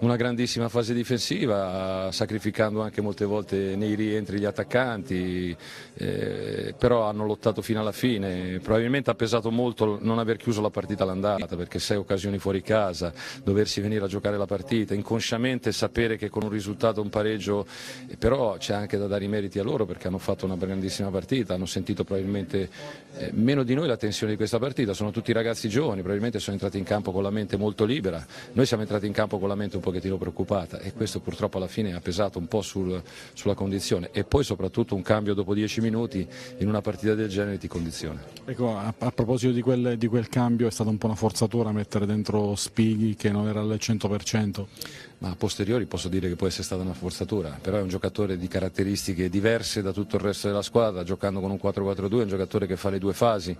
una grandissima fase difensiva, sacrificando anche molte volte nei rientri gli attaccanti, eh, però hanno lottato fino alla fine. Probabilmente ha pesato molto non aver chiuso la partita all'andata, perché sei occasioni fuori casa, doversi venire a giocare la partita, inconsciamente sapere che con un risultato, un pareggio, eh, però c'è anche da dare i meriti a loro perché hanno fatto una grandissima partita, hanno sentito probabilmente eh, meno di noi la tensione di questa partita, sono tutti ragazzi giovani, probabilmente sono entrati in campo con la mente molto libera, noi siamo entrati in campo con la mente un pochettino preoccupata e questo purtroppo alla fine ha pesato un po' sul, sulla condizione e poi soprattutto un cambio dopo dieci minuti in una partita del genere ti condiziona. Ecco, a, a proposito di quel, di quel, cambio è stata un po' una forzatura mettere dentro Spighi che non era al 100%? ma a posteriori posso dire che può essere stata una forzatura, però è un giocatore di caratteristiche diverse da tutto il resto della squadra, giocando con un 4-4-2 è un giocatore che fa le due fasi,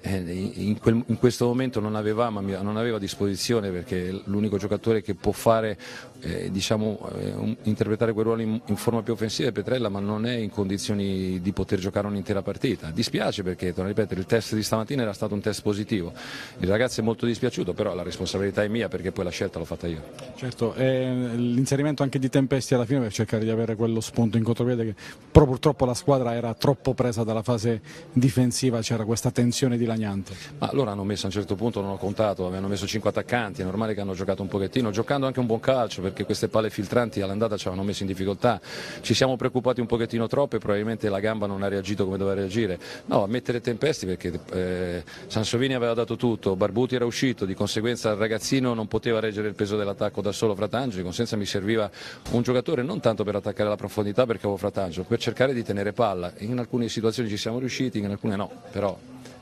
eh, in, quel, in questo momento non, avevamo, non aveva a disposizione perché l'unico giocatore che può fare, eh, diciamo, eh, interpretare quel ruolo in, in, forma più offensiva è Petrella, ma non è in condizioni di poter giocare un'intera partita, dispiace perché, torno a ripetere, il test di stamattina era stato un test positivo, il ragazzo è molto dispiaciuto, però la responsabilità è mia perché poi la scelta l'ho fatta io. Certo, eh l'inserimento anche di Tempesti alla fine per cercare di avere quello spunto in contropiede che però purtroppo la squadra era troppo presa dalla fase difensiva, c'era questa tensione dilaniante. Ma loro hanno messo a un certo punto, non ho contato, avevano messo 5 attaccanti, è normale che hanno giocato un pochettino, giocando anche un buon calcio perché queste palle filtranti all'andata ci avevano messo in difficoltà, ci siamo preoccupati un pochettino troppo e probabilmente la gamba non ha reagito come doveva reagire, no, a mettere Tempesti perché eh, Sansovini aveva dato tutto, Barbuti era uscito, di conseguenza il ragazzino non poteva reggere il peso dell'attacco da solo Fratan Frataangeli, con Senza mi serviva un giocatore non tanto per attaccare la profondità perché avevo Fratangelo, per cercare di tenere palla. In alcune situazioni ci siamo riusciti, in alcune no, però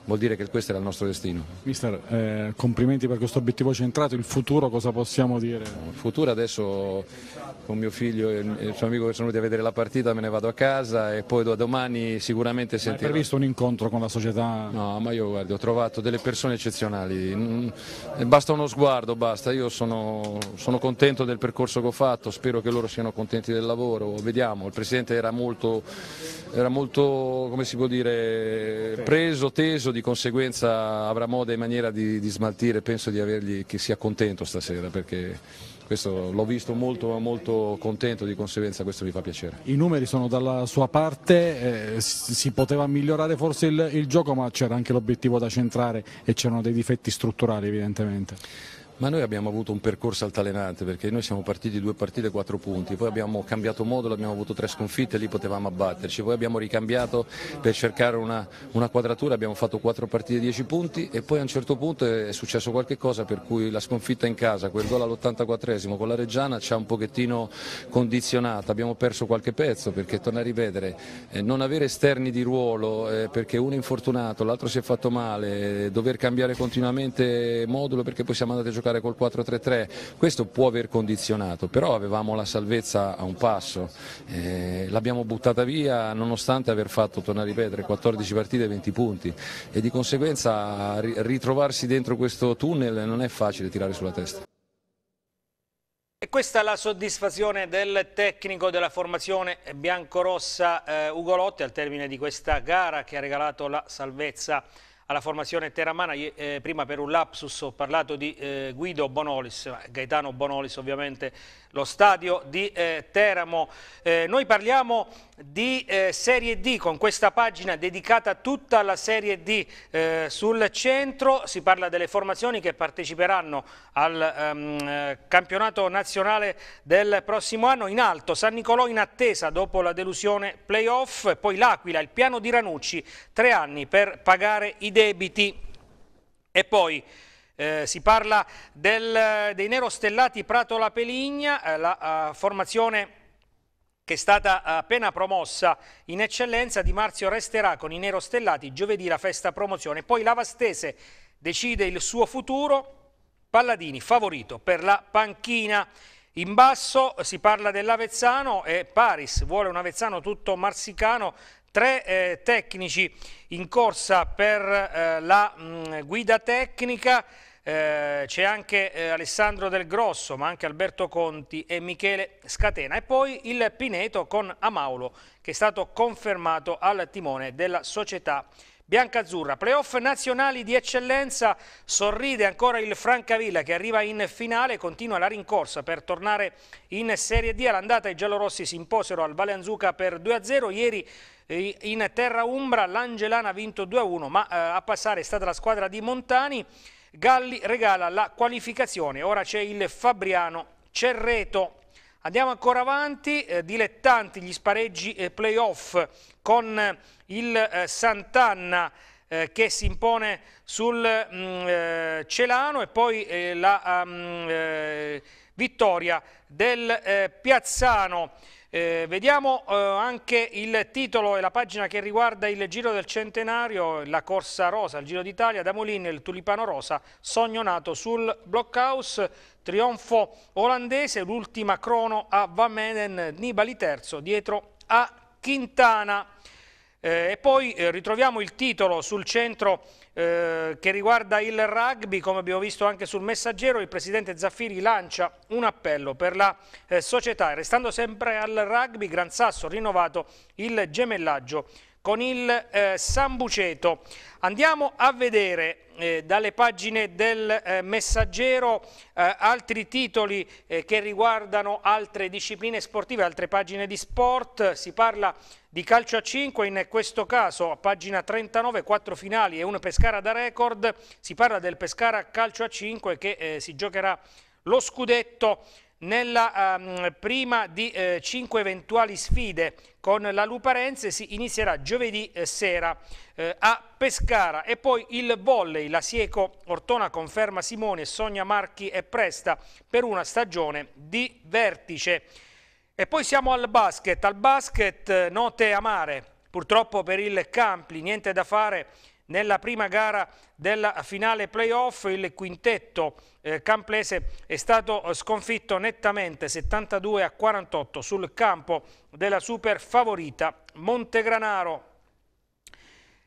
vuol dire che questo era il nostro destino. Mister, eh, complimenti per questo obiettivo centrato, il futuro cosa possiamo dire? Il futuro adesso con mio figlio e il suo amico che sono venuti a vedere la partita me ne vado a casa e poi da domani sicuramente sentirò. Hai previsto un incontro con la società? No, ma io guardi, ho trovato delle persone eccezionali, mm, basta uno sguardo, basta, io sono, sono contento del percorso che ho fatto, spero che loro siano contenti del lavoro, vediamo, il Presidente era molto, era molto come si può dire, preso, teso di conseguenza avrà modo e maniera di, di smaltire, penso di avergli che sia contento stasera perché questo l'ho visto molto, molto contento, di conseguenza questo mi fa piacere. I numeri sono dalla sua parte, eh, si poteva migliorare forse il, il gioco ma c'era anche l'obiettivo da centrare e c'erano dei difetti strutturali evidentemente. Ma noi abbiamo avuto un percorso altalenante perché noi siamo partiti due partite, quattro punti, poi abbiamo cambiato modulo, abbiamo avuto tre sconfitte, lì potevamo abbatterci, poi abbiamo ricambiato per cercare una, una quadratura, abbiamo fatto quattro partite, dieci punti e poi a un certo punto è successo qualche cosa per cui la sconfitta in casa, quel gol all'84esimo con la Reggiana ci ha un pochettino condizionato, abbiamo perso qualche pezzo perché torna a rivedere, eh, non avere esterni di ruolo eh, perché uno è infortunato, l'altro si è fatto male, eh, dover cambiare continuamente modulo perché poi siamo andati a giocare giocare col 4-3-3, questo può aver condizionato, però avevamo la salvezza a un passo, eh, l'abbiamo buttata via nonostante aver fatto, torna a ripetere, 14 partite e 20 punti e di conseguenza ritrovarsi dentro questo tunnel non è facile tirare sulla testa. E questa è la soddisfazione del tecnico della formazione biancorossa eh, Ugolotti al termine di questa gara che ha regalato la salvezza alla formazione terramana. Eh, prima per un lapsus ho parlato di eh, Guido Bonolis, Gaetano Bonolis ovviamente lo stadio di eh, Teramo. Eh, noi parliamo di eh, Serie D con questa pagina dedicata a tutta la Serie D eh, sul centro. Si parla delle formazioni che parteciperanno al ehm, eh, campionato nazionale del prossimo anno. In alto San Nicolò in attesa dopo la delusione playoff, poi l'Aquila, il piano di Ranucci, tre anni per pagare i debiti e poi... Eh, si parla del, dei nerostellati Prato La Peligna, eh, la uh, formazione che è stata appena promossa in eccellenza di Marzio resterà con i nerostellati giovedì la festa promozione, poi Lavastese decide il suo futuro, Palladini favorito per la panchina. In basso si parla dell'Avezzano e Paris vuole un Avezzano tutto marsicano Tre eh, tecnici in corsa per eh, la mh, mm, guida tecnica, eh, c'è anche eh, Alessandro Del Grosso, ma anche Alberto Conti e Michele Scatena. E poi il Pineto con Amaulo, che è stato confermato al timone della società biancazzurra. Playoff nazionali di eccellenza, sorride ancora il Francavilla che arriva in finale, continua la rincorsa per tornare in Serie D. All'andata i giallorossi si imposero al Valenzuca per 2-0, ieri in terra Umbra l'Angelana ha vinto 2-1 ma eh, a passare è stata la squadra di Montani Galli regala la qualificazione ora c'è il Fabriano Cerreto Andiamo ancora avanti, eh, dilettanti gli spareggi eh, playoff con eh, il eh, Sant'Anna eh, che si impone sul mh, mm, Celano e poi la mh, mm, vittoria del Piazzano. Eh, vediamo eh, anche il titolo e la pagina che riguarda il Giro del Centenario, la Corsa Rosa, il Giro d'Italia, da Moline, il Tulipano Rosa, sogno nato sul Blockhouse, trionfo olandese, l'ultima crono a Van Meden, Nibali terzo, dietro a Quintana. Eh, e poi eh, ritroviamo il titolo sul centro eh, che riguarda il rugby, come abbiamo visto anche sul messaggero, il presidente Zaffiri lancia un appello per la eh, società. Restando sempre al rugby, Gran Sasso ha rinnovato il gemellaggio con il eh, Sambuceto. Andiamo a vedere eh, dalle pagine del eh, Messaggero eh, altri titoli eh, che riguardano altre discipline sportive, altre pagine di sport. Si parla di calcio a 5, in questo caso a pagina 39, 4 finali e una Pescara da record. Si parla del Pescara calcio a 5 che eh, si giocherà lo scudetto nella um, prima di eh, cinque eventuali sfide con la Luparense si inizierà giovedì eh, sera eh, a Pescara e poi il volley, la Sieco Ortona conferma Simone, Sonia Marchi e Presta per una stagione di vertice. E poi siamo al basket, al basket eh, note amare, purtroppo per il Campli niente da fare nella prima gara della finale playoff il quintetto eh, camplese è stato eh, sconfitto nettamente 72 a 48 sul campo della super favorita Montegranaro.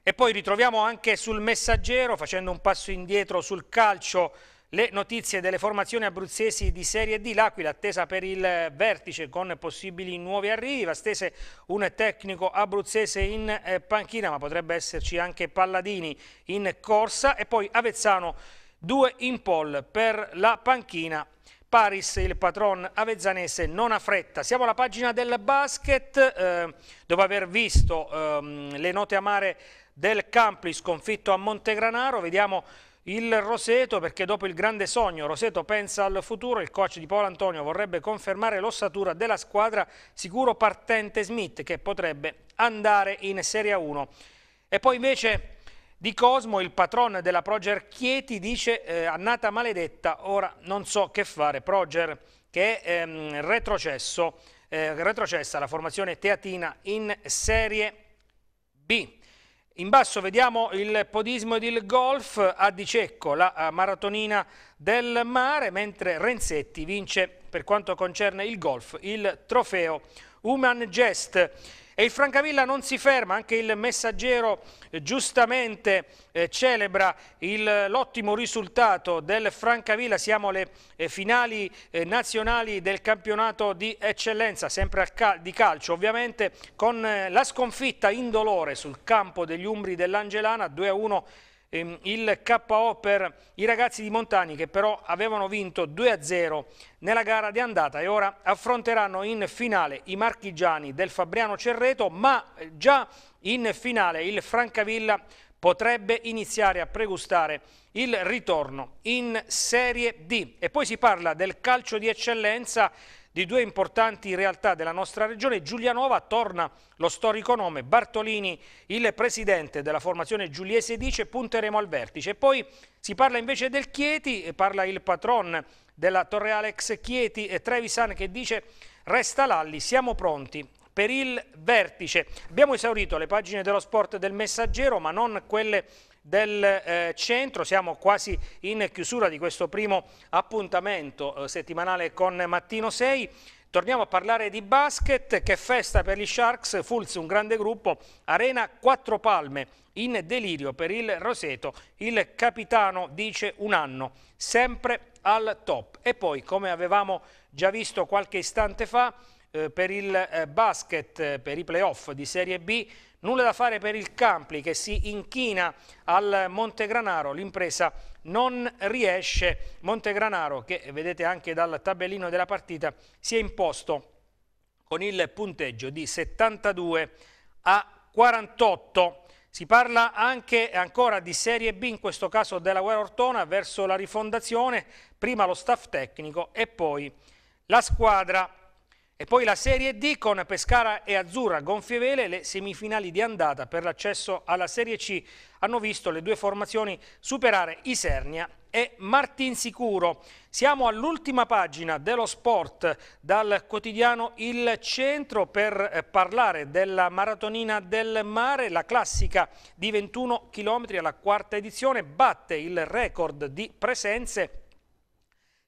E poi ritroviamo anche sul messaggero facendo un passo indietro sul calcio le notizie delle formazioni abruzzesi di Serie D, l'Aquila attesa per il vertice con possibili nuovi arrivi, Vastese un tecnico abruzzese in eh, panchina ma potrebbe esserci anche Palladini in corsa e poi Avezzano due in poll per la panchina Paris, il patron avezzanese, non ha fretta. Siamo alla pagina del basket, eh, dopo aver visto ehm, le note amare del Campli sconfitto a Montegranaro, vediamo il Roseto perché dopo il grande sogno Roseto pensa al futuro, il coach di Paolo Antonio vorrebbe confermare l'ossatura della squadra sicuro partente Smith che potrebbe andare in Serie 1. E poi invece di Cosmo, il patron della Proger Chieti, dice eh, annata maledetta, ora non so che fare, Proger che è ehm, retrocesso, eh, retrocessa la formazione teatina in Serie B. In basso vediamo il podismo ed il golf a Di la eh, maratonina del mare, mentre Renzetti vince per quanto concerne il golf il trofeo Human Gest. E il Francavilla non si ferma, anche il messaggero eh, giustamente eh, celebra eh, l'ottimo risultato del Francavilla, siamo alle eh, finali eh, nazionali del campionato di eccellenza, sempre cal di calcio ovviamente, con la sconfitta indolore sul campo degli Umbri dell'Angelana 2-1 Ehm, il KO per i ragazzi di Montani che però avevano vinto 2-0 nella gara di andata e ora affronteranno in finale i marchigiani del Fabriano Cerreto ma eh, già in finale il Francavilla potrebbe iniziare a pregustare il ritorno in Serie D. E poi si parla del calcio di eccellenza di due importanti realtà della nostra regione, Giulianova torna lo storico nome. Bartolini, il presidente della formazione giuliese, dice punteremo al vertice. Poi si parla invece del Chieti, parla il patron della Torreale ex Chieti, Trevisan, che dice resta l'alli, siamo pronti per il vertice. Abbiamo esaurito le pagine dello sport del messaggero, ma non quelle del eh, centro. Siamo quasi in chiusura di questo primo appuntamento eh, settimanale con Mattino 6. Torniamo a parlare di basket, che festa per gli Sharks, Fulz un grande gruppo, Arena 4 Palme, in delirio per il Roseto, il capitano dice un anno, sempre al top. E poi, come avevamo già visto qualche istante fa, eh, per il eh, basket, eh, per i playoff di Serie B. Nulla da fare per il Campli che si inchina al Montegranaro, l'impresa non riesce. Montegranaro che vedete anche dal tabellino della partita si è imposto con il punteggio di 72 a 48. Si parla anche ancora di Serie B, in questo caso della Guerra Ortona, verso la rifondazione, prima lo staff tecnico e poi la squadra e poi la Serie D con Pescara e Azzurra, gonfie vele, le semifinali di andata per l'accesso alla Serie C hanno visto le due formazioni superare Isernia e Martinsicuro. Siamo all'ultima pagina dello sport dal quotidiano Il Centro per eh, parlare della maratonina del mare, la classica di 21 km alla quarta edizione, batte il record di presenze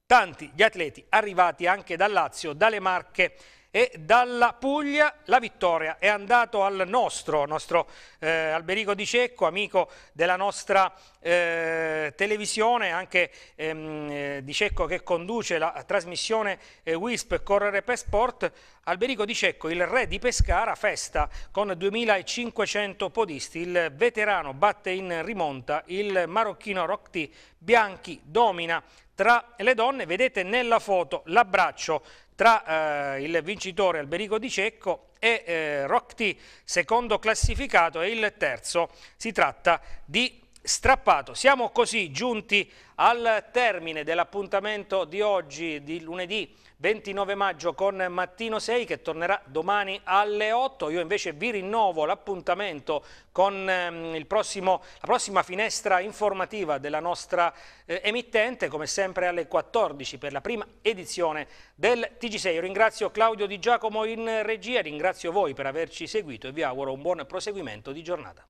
tanti gli atleti arrivati anche dal Lazio, dalle Marche e dalla Puglia la vittoria è andato al nostro, nostro eh, Alberico Di Cecco, amico della nostra eh, televisione, anche ehm, eh, Di Cecco che conduce la trasmissione eh, WISP Correre per Sport, Alberico Di Cecco, il re di Pescara, festa con 2500 podisti, il veterano batte in rimonta il marocchino Rocti Bianchi, domina tra le donne, vedete nella foto l'abbraccio tra eh, il vincitore Alberico Di Cecco e eh, Rocti, secondo classificato, e il terzo si tratta di Strappato. Siamo così giunti al termine dell'appuntamento di oggi, di lunedì 29 maggio con Mattino 6 che tornerà domani alle 8. Io invece vi rinnovo l'appuntamento con ehm, prossimo, la prossima finestra informativa della nostra eh, emittente, come sempre alle 14 per la prima edizione del TG6. Io ringrazio Claudio Di Giacomo in regia, ringrazio voi per averci seguito e vi auguro un buon proseguimento di giornata.